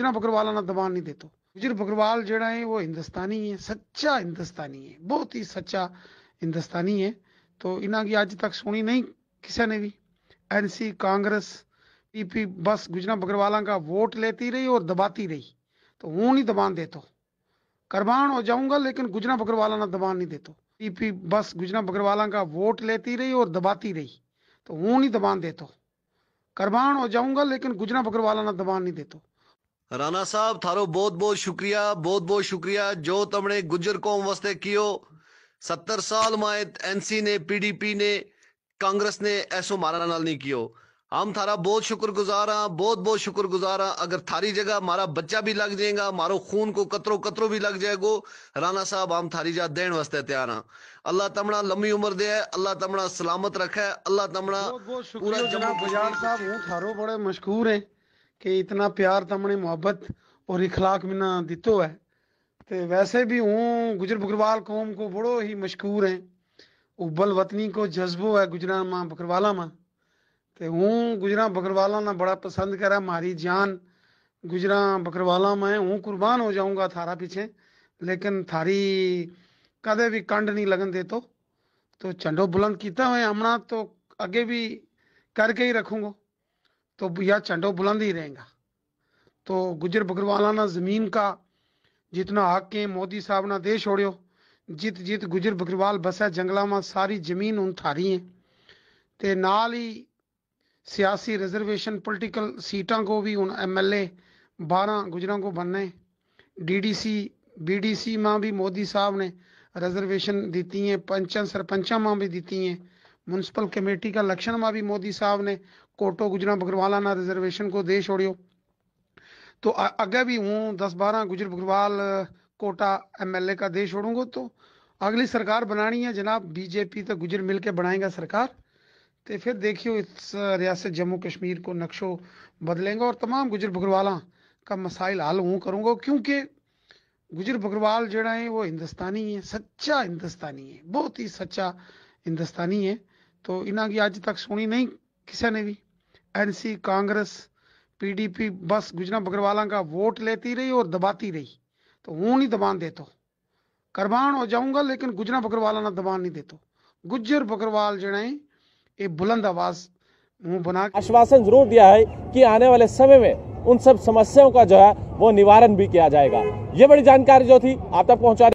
जिना बकरवाल ना दबान नहीं देते गुजर बकरवाल जड़ा है वो हिंदुस्तानी है सच्चा हिंदुस्तानी है बहुत ही सच्चा हिंदुस्तानी है तो इन्हों की अज तक सुनी नहीं किसी ने भी एनसी कांग्रेस पीपी बस गुजरा बकरवाला का वोट लेती रही और दबाती रही तो वो नहीं दबान दे तो करबान हो जाऊंगा लेकिन गुजरा बकरवाला ना दबान नहीं दे देते पीपी बस गुजरा बकरवाला का वोट लेती रही और दबाती रही तो वो नहीं दबान दे तो करबान हो जाऊंगा लेकिन गुजरा बकरवाला ना दबान नहीं दे तो राणा રાણા સાહેબ बहुत बहुत शुक्रिया શુક્રિયા બહુત બહુત શુક્રિયા જો તમને ગુજર કોમ વસ્તે કયો સત્તર સાલમાં એનસી ને પીડીપી ने कांग्रेस ने ऐसो मारा नाल नहीं कियो हम थारा बहुत शुक्रगुजार हाँ बहुत बहुत शुक्रगुजार हाँ अगर थारी जगह मारा बच्चा भी लग जाएगा मारो खून को कतरो कतरो भी लग जाएगो राणा साहब हम थारी जा देन वास्ते तैयार हाँ अल्लाह तमना लंबी उम्र दे अल्लाह तमना सलामत रखे अल्लाह तमना पूरा जनाब बजार साहब हूँ थारो बड़े मशहूर है कि इतना प्यार तमने मोहब्बत और इखलाक में ना दितो है तो वैसे भी हूँ गुजर बकरवाल कौम को बड़ो ही मशहूर है उबल वतनी को जज्बो है गुजरा माँ बकरवाला माँ तो हूँ गुजरा बकरवाला ना बड़ा पसंद करा मारी जान गुजरा बकरवाला मैं हूँ कुर्बान हो जाऊँगा थारा पीछे लेकिन थारी ਕਦੇ ਵੀ ਕੰਡ ਨਹੀਂ ਲੱਗਣ ਦੇ ਤੋ ਤੋ ਚੰਡੋ ਬੁਲੰਦ ਕੀਤਾ ਹੋਇਆ ਹਮਣਾ ਤੋ ਅੱਗੇ ਵੀ ਕਰਕੇ ਹੀ ਰੱਖੂਗਾ तो भैया चंडो बुलंद ही रहेगा तो गुजर बकरवाला ना ज़मीन का जितना हक है मोदी साहब ने दे छोड़ियो जित जित गुजर बकरवाल बसा जंगलों में सारी जमीन उन थारी है तो नाल ही सियासी रिजर्वेशन पोलिटिकल सीटा को भी हूँ एम एल ए बारह गुजरों को बनना है D D C B D C में भी मोदी साहब ने रिजर्वेशन दी है पंचा सरपंचा में भी दी है म्यूनसिपल कमेटी का इलेक्शन में भी मोदी साहब ने कोटो गुजरा बकरवाला ना रिजर्वेशन को दे छोड़ियो तो अगे भी हूँ दस बारह गुजर बकरवाल कोटा एमएलए का दे छोड़ूंगा तो अगली सरकार बनानी है जनाब बीजेपी तो गुजर मिल के बनाएगा सरकार तो फिर देखियो इस रियासत जम्मू कश्मीर को नक्शो बदलेंगे और तमाम गुजर बकरवाला का मसाइल हल हूँ करूँगा क्योंकि गुजर बकरवाल जड़ा है वो हिंदुस्तानी है सच्चा हिंदुस्तानी है बहुत ही सच्चा हिंदुस्तानी है तो इन्हों की अज तक सुनी नहीं किसी ने भी एनसी कांग्रेस पीडीपी बस गुजरा बकरवाला का वोट लेती रही और दबाती रही तो वो नहीं दबान तो करबान हो जाऊंगा लेकिन गुजरा बकरवाला ना दबान नहीं देते गुजर बकरवाल जड़े ये बुलंद आवाज मुंह बना आश्वासन जरूर दिया है कि आने वाले समय में उन सब समस्याओं का जो है वो निवारण भी किया जाएगा ये बड़ी जानकारी जो थी आप तक पहुंचा